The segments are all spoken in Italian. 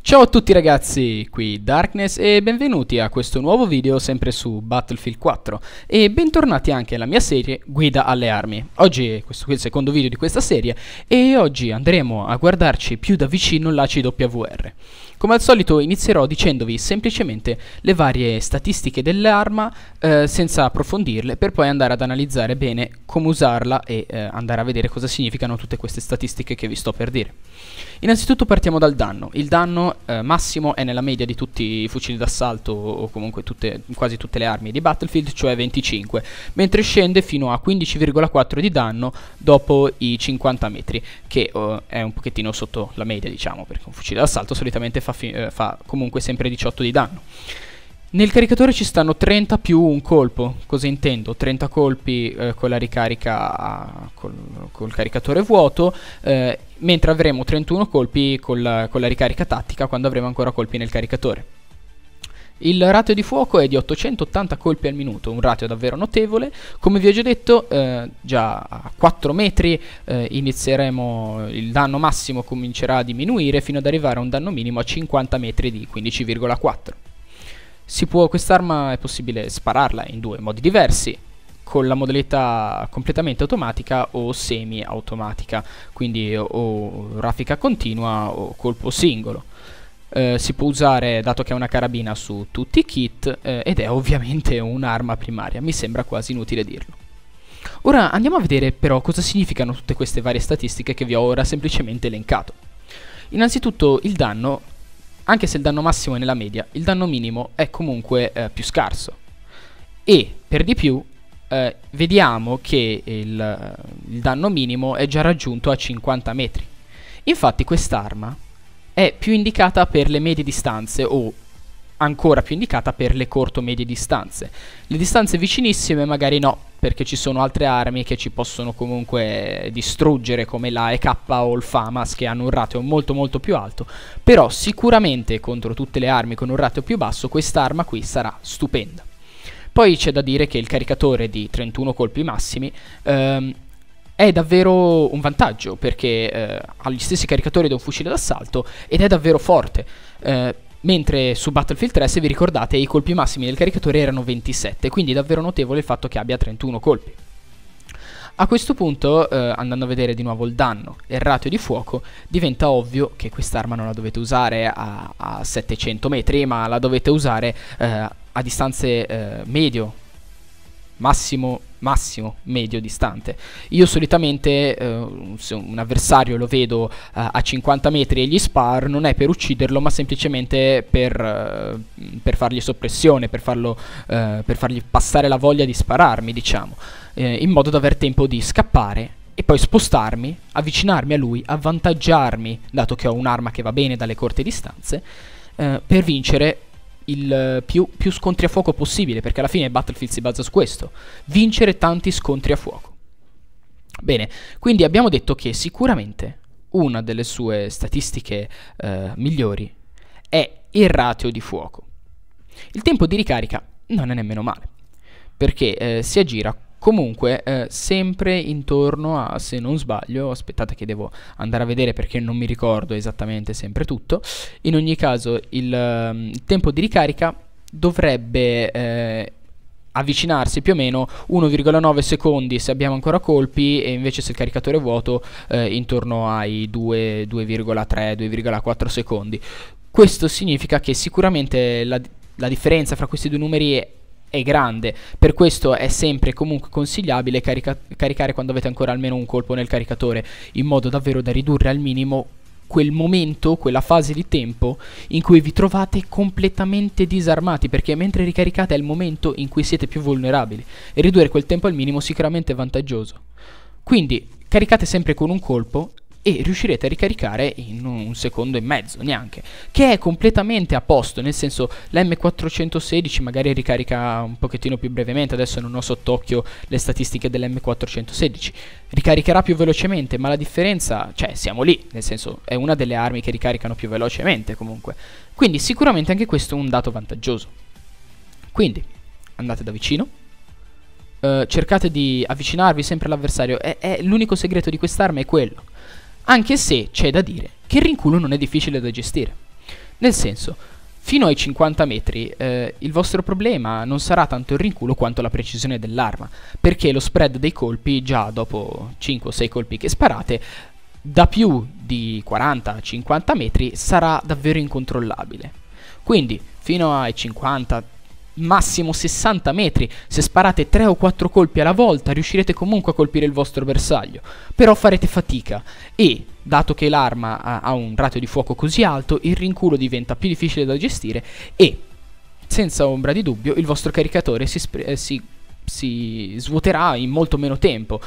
Ciao a tutti ragazzi, qui Darkness e benvenuti a questo nuovo video sempre su Battlefield 4 e bentornati anche alla mia serie Guida alle armi. Oggi è questo qui il secondo video di questa serie e oggi andremo a guardarci più da vicino l'ACWR. Come al solito inizierò dicendovi semplicemente le varie statistiche dell'arma eh, senza approfondirle per poi andare ad analizzare bene come usarla e eh, andare a vedere cosa significano tutte queste statistiche che vi sto per dire. Innanzitutto partiamo dal danno. Il danno eh, massimo è nella media di tutti i fucili d'assalto o comunque tutte, quasi tutte le armi di Battlefield, cioè 25, mentre scende fino a 15,4 di danno dopo i 50 metri, che eh, è un pochettino sotto la media diciamo, perché un fucile d'assalto solitamente fa fa, fi- eh, fa comunque sempre 18 di danno. Nel caricatore ci stanno 30 più un colpo, cosa intendo? 30 colpi eh, con la ricarica a, col, col, caricatore vuoto, eh, mentre avremo 31 colpi col, con la ricarica tattica quando avremo ancora colpi nel caricatore. Il ratio di fuoco è di 880 colpi al minuto, un ratio davvero notevole. Come vi ho già detto, eh, già a 4 metri eh, inizieremo, il danno massimo comincerà a diminuire fino ad arrivare a un danno minimo a 50 metri di 15,4. Si può, quest'arma è possibile spararla in due modi diversi, con la modalità completamente automatica o semi-automatica, quindi o, o raffica continua o colpo singolo. Eh, si può usare, dato che è una carabina, su tutti i kit eh, ed è ovviamente un'arma primaria, mi sembra quasi inutile dirlo. Ora andiamo a vedere però cosa significano tutte queste varie statistiche che vi ho ora semplicemente elencato. Innanzitutto il danno, anche se il danno massimo è nella media, il danno minimo è comunque eh, più scarso. E per di più eh, vediamo che il, il danno minimo è già raggiunto a 50 metri. Infatti quest'arma è più indicata per le medie distanze o ancora più indicata per le corto-medie distanze. Le distanze vicinissime magari no, perché ci sono altre armi che ci possono comunque distruggere come la EK o il FAMAS che hanno un ratio molto molto più alto, però sicuramente contro tutte le armi con un ratio più basso quest'arma qui sarà stupenda. Poi c'è da dire che il caricatore di 31 colpi massimi ehm, è davvero un vantaggio perché eh, ha gli stessi caricatori di un fucile d'assalto ed è davvero forte. Eh, mentre su Battlefield 3, se vi ricordate, i colpi massimi del caricatore erano 27, quindi è davvero notevole il fatto che abbia 31 colpi. A questo punto, eh, andando a vedere di nuovo il danno e il ratio di fuoco, diventa ovvio che quest'arma non la dovete usare a, a 700 metri, ma la dovete usare eh, a distanze eh, medio, massimo massimo medio distante. Io solitamente eh, se un avversario lo vedo eh, a 50 metri e gli spar non è per ucciderlo ma semplicemente per, eh, per fargli soppressione, per, farlo, eh, per, fargli passare la voglia di spararmi diciamo, eh, in modo da aver tempo di scappare e poi spostarmi, avvicinarmi a lui, avvantaggiarmi, dato che ho un'arma che va bene dalle corte distanze, eh, per vincere il eh, più, più, scontri a fuoco possibile, perché alla fine Battlefield si basa su questo, vincere tanti scontri a fuoco. Bene, quindi abbiamo detto che sicuramente una delle sue statistiche eh, migliori è il ratio di fuoco. Il tempo di ricarica non è nemmeno male, perché eh, si aggira Comunque, eh, sempre intorno a, se non sbaglio, aspettate che devo andare a vedere perché non mi ricordo esattamente sempre tutto, in ogni caso il, um, tempo di ricarica dovrebbe eh, avvicinarsi più o meno 1,9 secondi se abbiamo ancora colpi e invece se il caricatore è vuoto eh, intorno ai 2,3-2,4 secondi. Questo significa che sicuramente la, la differenza fra questi due numeri è è grande, per questo è sempre comunque consigliabile caricare quando avete ancora almeno un colpo nel caricatore, in modo davvero da ridurre al minimo quel momento, quella fase di tempo in cui vi trovate completamente disarmati, perché mentre ricaricate è il momento in cui siete più vulnerabili e ridurre quel tempo al minimo sicuramente è vantaggioso. Quindi caricate sempre con un colpo e riuscirete a ricaricare in un secondo e mezzo neanche, che è completamente a posto, nel senso la M416 magari ricarica un pochettino più brevemente, adesso non ho sott'occhio le statistiche dell'M416, ricaricherà più velocemente, ma la differenza, cioè siamo lì, nel senso è una delle armi che ricaricano più velocemente comunque, quindi sicuramente anche questo è un dato vantaggioso. Quindi andate da vicino, Uh, cercate di avvicinarvi sempre all'avversario. l'unico segreto di quest'arma è quello anche se c'è da dire che il rinculo non è difficile da gestire. Nel senso, fino ai 50 metri eh, il vostro problema non sarà tanto il rinculo quanto la precisione dell'arma, perché lo spread dei colpi già dopo 5 o 6 colpi che sparate da più di 40-50 metri sarà davvero incontrollabile. Quindi fino ai 50 massimo 60 metri. Se sparate 3 o 4 colpi alla volta riuscirete comunque a colpire il vostro bersaglio, però farete fatica e, dato che l'arma ha, ha un ratio di fuoco così alto, il rinculo diventa più difficile da gestire e, senza ombra di dubbio, il vostro caricatore si, eh, si, si svuoterà in molto meno tempo.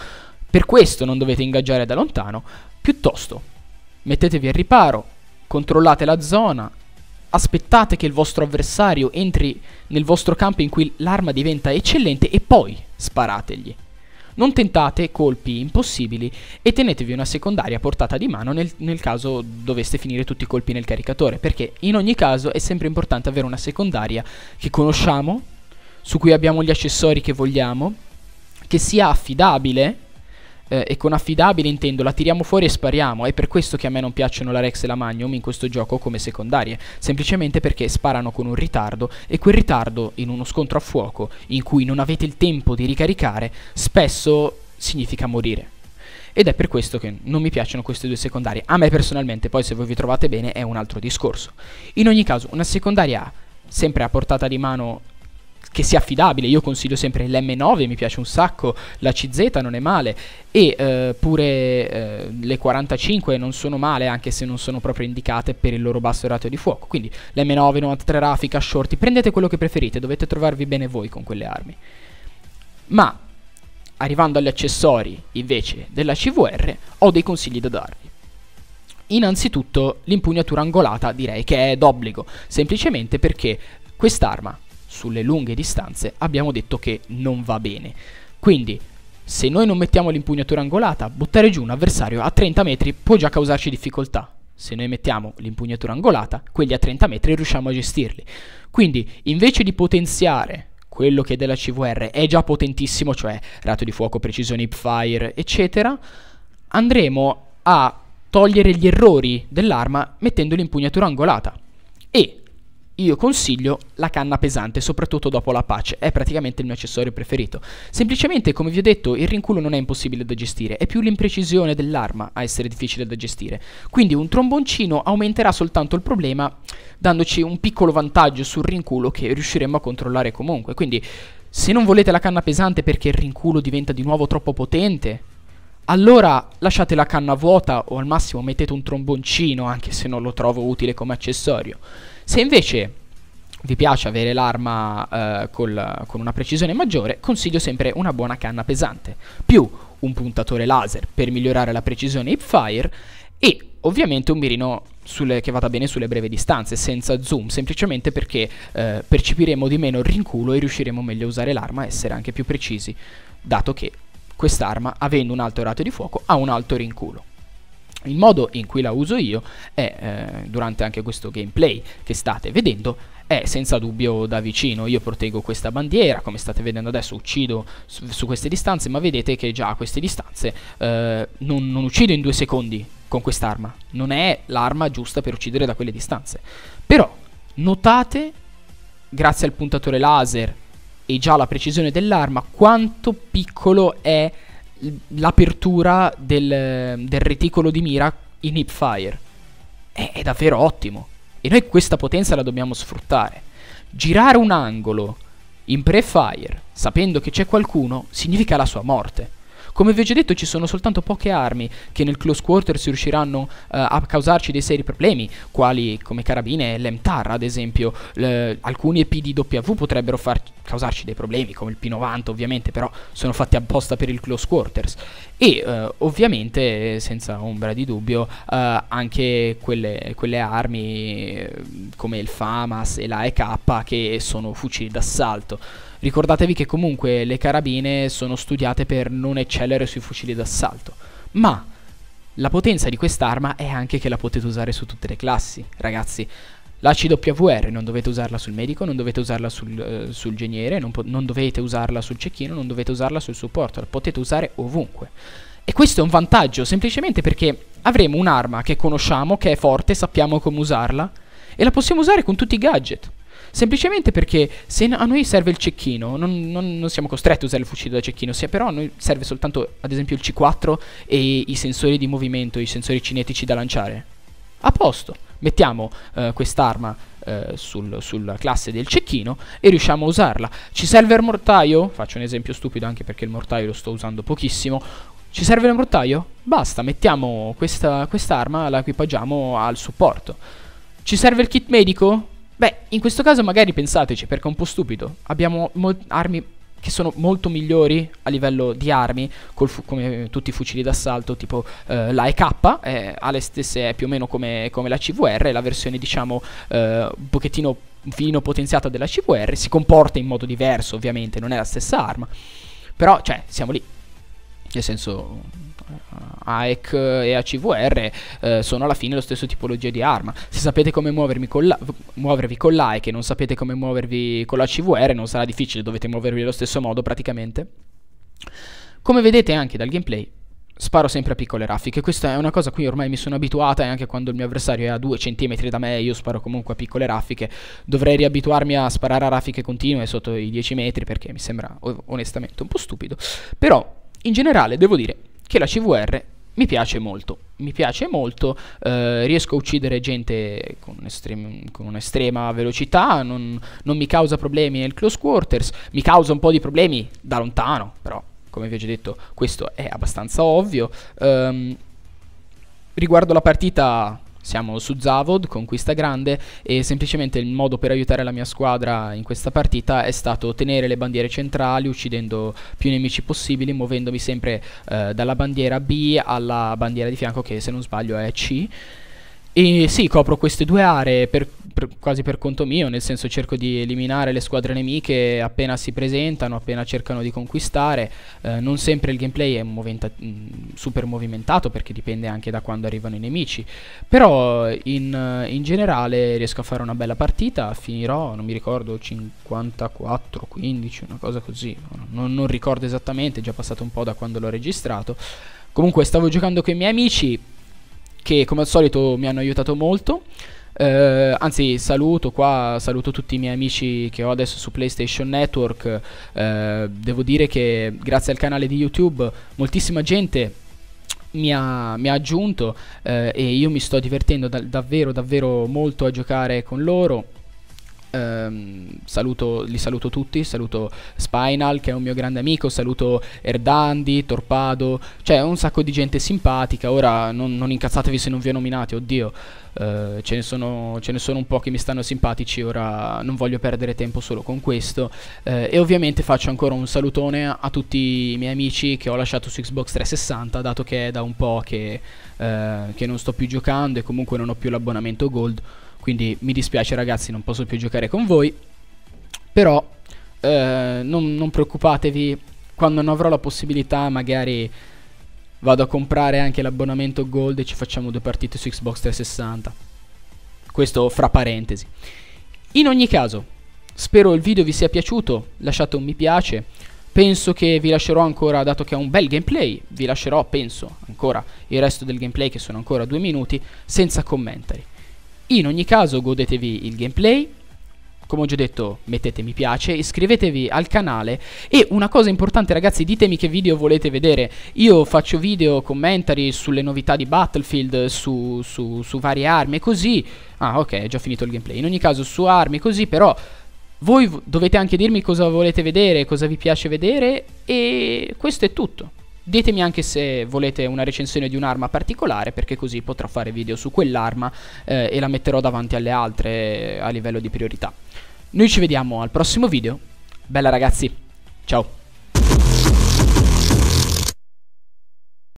Per questo non dovete ingaggiare da lontano, piuttosto mettetevi al riparo, controllate la zona aspettate che il vostro avversario entri nel vostro campo in cui l'arma diventa eccellente e poi sparategli. Non tentate colpi impossibili e tenetevi una secondaria portata di mano nel, nel, caso doveste finire tutti i colpi nel caricatore, perché in ogni caso è sempre importante avere una secondaria che conosciamo, su cui abbiamo gli accessori che vogliamo, che sia affidabile eh, e con affidabile intendo la tiriamo fuori e spariamo, è per questo che a me non piacciono la Rex e la Magnum in questo gioco come secondarie, semplicemente perché sparano con un ritardo e quel ritardo in uno scontro a fuoco in cui non avete il tempo di ricaricare spesso significa morire ed è per questo che non mi piacciono queste due secondarie. A me personalmente, poi se voi vi trovate bene è un altro discorso. In ogni caso, una secondaria sempre a portata di mano che sia affidabile. Io consiglio sempre l'M9, mi piace un sacco, la CZ non è male e eh, pure eh, le 45 non sono male anche se non sono proprio indicate per il loro basso ratio di fuoco. Quindi l'M9, 93 raffica, shorty, prendete quello che preferite, dovete trovarvi bene voi con quelle armi. Ma arrivando agli accessori invece della CVR ho dei consigli da darvi. Innanzitutto l'impugnatura angolata direi che è d'obbligo, semplicemente perché quest'arma sulle lunghe distanze abbiamo detto che non va bene. Quindi se noi non mettiamo l'impugnatura angolata, buttare giù un avversario a 30 metri può già causarci difficoltà. Se noi mettiamo l'impugnatura angolata, quelli a 30 metri riusciamo a gestirli. Quindi invece di potenziare quello che della CVR è già potentissimo, cioè rato di fuoco, precisione hipfire, eccetera, andremo a togliere gli errori dell'arma mettendo l'impugnatura angolata. E io consiglio la canna pesante, soprattutto dopo la patch, è praticamente il mio accessorio preferito. Semplicemente, come vi ho detto, il rinculo non è impossibile da gestire, è più l'imprecisione dell'arma a essere difficile da gestire. Quindi un tromboncino aumenterà soltanto il problema, dandoci un piccolo vantaggio sul rinculo che riusciremo a controllare comunque. Quindi, se non volete la canna pesante perché il rinculo diventa di nuovo troppo potente, allora lasciate la canna vuota o al massimo mettete un tromboncino, anche se non lo trovo utile come accessorio. Se invece vi piace avere l'arma eh, col, con una precisione maggiore, consiglio sempre una buona canna pesante, più un puntatore laser per migliorare la precisione hipfire e ovviamente un mirino sulle, che vada bene sulle breve distanze, senza zoom, semplicemente perché eh, percepiremo di meno il rinculo e riusciremo meglio a usare l'arma e essere anche più precisi, dato che quest'arma, avendo un alto ratio di fuoco, ha un alto rinculo. Il modo in cui la uso io è, eh, durante anche questo gameplay che state vedendo, è senza dubbio da vicino. Io proteggo questa bandiera, come state vedendo adesso uccido su, su queste distanze, ma vedete che già a queste distanze eh, non, non uccido in due secondi con quest'arma. Non è l'arma giusta per uccidere da quelle distanze. Però notate, grazie al puntatore laser e già alla precisione dell'arma, quanto piccolo è l'apertura del, del, reticolo di mira in hipfire. È, è davvero ottimo. E noi questa potenza la dobbiamo sfruttare. Girare un angolo in pre-fire, sapendo che c'è qualcuno significa la sua morte. Come vi ho già detto ci sono soltanto poche armi che nel close quarter si riusciranno uh, a causarci dei seri problemi, quali come carabine e l'MTAR ad esempio, L alcuni EPDW potrebbero causarci dei problemi come il P90 ovviamente, però sono fatti apposta per il close quarters e uh, ovviamente senza ombra di dubbio uh, anche quelle, quelle armi come il FAMAS e la EK che sono fucili d'assalto. Ricordatevi che comunque le carabine sono studiate per non eccellere sui fucili d'assalto, ma la potenza di quest'arma è anche che la potete usare su tutte le classi, ragazzi. La CWR non dovete usarla sul medico, non dovete usarla sul, eh, sul geniere, non, non dovete usarla sul cecchino, non dovete usarla sul supporto, la potete usare ovunque. E questo è un vantaggio, semplicemente perché avremo un'arma che conosciamo, che è forte, sappiamo come usarla, e la possiamo usare con tutti i gadget. Semplicemente perché se a noi serve il cecchino, non, non, non siamo costretti a usare il fucile da cecchino, se però a noi serve soltanto ad esempio il C4 e i sensori di movimento, i sensori cinetici da lanciare. A posto, mettiamo eh, quest'arma eh, sul, sulla classe del cecchino e riusciamo a usarla. Ci serve il mortaio? Faccio un esempio stupido anche perché il mortaio lo sto usando pochissimo. Ci serve il mortaio? Basta, mettiamo questa, quest'arma, la equipaggiamo al supporto. Ci serve il kit medico? Beh, in questo caso magari pensateci, perché è un po' stupido. Abbiamo armi che sono molto migliori a livello di armi, come tutti i fucili d'assalto, tipo eh, la EK, eh, ha le stesse più o meno come, come la CVR, la versione diciamo eh, un pochettino fino potenziata della CVR, si comporta in modo diverso ovviamente, non è la stessa arma, però cioè siamo lì nel senso eh, AEC e ACVR eh, sono alla fine lo stesso tipologia di arma. Se sapete come con la, muovervi con l'AEC e non sapete come muovervi con la CVR, non sarà difficile, dovete muovervi allo stesso modo praticamente. Come vedete anche dal gameplay, sparo sempre a piccole raffiche. Questa è una cosa a cui ormai mi sono abituata e anche quando il mio avversario è a 2 cm da me io sparo comunque a piccole raffiche. Dovrei riabituarmi a sparare a raffiche continue sotto i 10 metri perché mi sembra onestamente un po' stupido. Però in generale devo dire che la CVR mi piace molto, mi piace molto, eh, riesco a uccidere gente con, estrem con un'estrema velocità, non, non mi causa problemi nel close quarters, mi causa un po' di problemi da lontano, però come vi ho già detto questo è abbastanza ovvio. Um, riguardo la partita siamo su Zavod, conquista grande e semplicemente il modo per aiutare la mia squadra in questa partita è stato tenere le bandiere centrali uccidendo più nemici possibili, muovendomi sempre eh, dalla bandiera B alla bandiera di fianco che se non sbaglio è C e sì, copro queste due aree per, per, quasi per conto mio, nel senso cerco di eliminare le squadre nemiche appena si presentano, appena cercano di conquistare. Eh, non sempre il gameplay è moventa mm, super movimentato perché dipende anche da quando arrivano i nemici. Però in, in, generale riesco a fare una bella partita, finirò, non mi ricordo, 54, 15, una cosa così. Non, non ricordo esattamente, è già passato un po' da quando l'ho registrato. Comunque stavo giocando con i miei amici, che come al solito mi hanno aiutato molto. Uh, anzi, saluto qua, saluto tutti i miei amici che ho adesso su PlayStation Network. Uh, devo dire che grazie al canale di YouTube moltissima gente mi ha, mi ha aggiunto uh, e io mi sto divertendo da davvero, davvero molto a giocare con loro. Um, saluto, li saluto tutti, saluto Spinal che è un mio grande amico, saluto Erdandi, Torpado, cioè un sacco di gente simpatica, ora non, non incazzatevi se non vi ho nominati, oddio, uh, ce, ne sono, ce, ne sono, un po' che mi stanno simpatici, ora non voglio perdere tempo solo con questo uh, e ovviamente faccio ancora un salutone a tutti i miei amici che ho lasciato su Xbox 360 dato che è da un po' che, uh, che non sto più giocando e comunque non ho più l'abbonamento Gold. Quindi mi dispiace ragazzi, non posso più giocare con voi. Però eh, non, non preoccupatevi, quando non avrò la possibilità magari vado a comprare anche l'abbonamento Gold e ci facciamo due partite su Xbox 360. Questo fra parentesi. In ogni caso, spero il video vi sia piaciuto, lasciate un mi piace. Penso che vi lascerò ancora, dato che è un bel gameplay, vi lascerò, penso, ancora il resto del gameplay che sono ancora due minuti, senza commentari. In ogni caso godetevi il gameplay, come ho già detto mettete mi piace, iscrivetevi al canale e una cosa importante ragazzi ditemi che video volete vedere, io faccio video, commentari sulle novità di Battlefield, su, su, su varie armi così, ah ok è già finito il gameplay, in ogni caso su armi così però voi dovete anche dirmi cosa volete vedere, cosa vi piace vedere e questo è tutto. Ditemi anche se volete una recensione di un'arma particolare perché così potrò fare video su quell'arma eh, e la metterò davanti alle altre eh, a livello di priorità. Noi ci vediamo al prossimo video. Bella ragazzi, ciao!